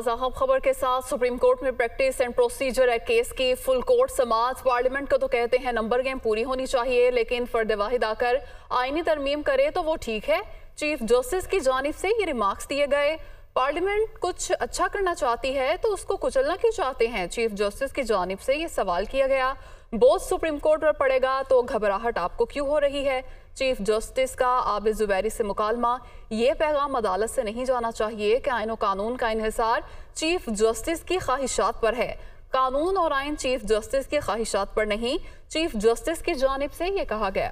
अहम खबर के साथ सुप्रीम कोर्ट में प्रैक्टिस एंड प्रोसीजर है केस की फुल कोर्ट समाज पार्लियामेंट को तो कहते हैं नंबर गेम पूरी होनी चाहिए लेकिन फर्द वाहिद आकर आईनी तरमीम करे तो वो ठीक है चीफ जस्टिस की जानब से ये रिमार्क्स दिए गए पार्लियामेंट कुछ अच्छा करना चाहती है तो उसको कुचलना क्यों चाहते हैं चीफ जस्टिस की जानब से ये सवाल किया गया बोझ सुप्रीम कोर्ट पर पड़ेगा तो घबराहट आपको क्यों हो रही है चीफ जस्टिस का आब जुबैरी से मुकालमा ये पैगाम अदालत से नहीं जाना चाहिए कि आयन कानून का इहिसार चीफ जस्टिस की ख्वाहिशात पर है कानून और आयन चीफ जस्टिस की ख्वाहिशात पर नहीं चीफ जस्टिस की जानब से ये कहा गया